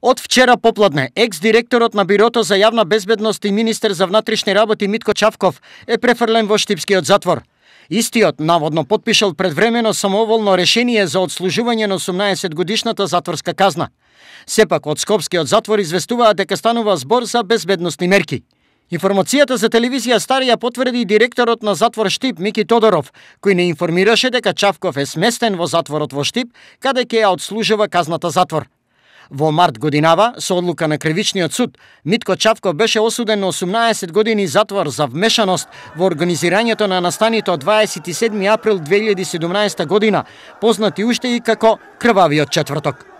Од вчера попладне, екс-директорот на Бирото за јавна безбедност и министер за внатрешни работи Митко Чавков е префрлен во Штипскиот затвор. Истиот наводно подпишал предвремено самоволно решение за одслужување на 18 годишната затворска казна. Сепак од Скопскиот затвор известуваа дека станува збор за безбедностни мерки. Информацијата за телевизија Старија потврди директорот на затвор Штип Мики Тодоров, кој не информираше дека Чавков е сместен во затворот во Штип, каде ќе ја одслужува казната затвор. Во март годинава, со одлука на Кривичниот суд, Митко Чавков беше осуден на 18 години затвор за вмешаност во организирањето на настаните од 27 април 2017 година, познати уште и како Крвавиот четврток.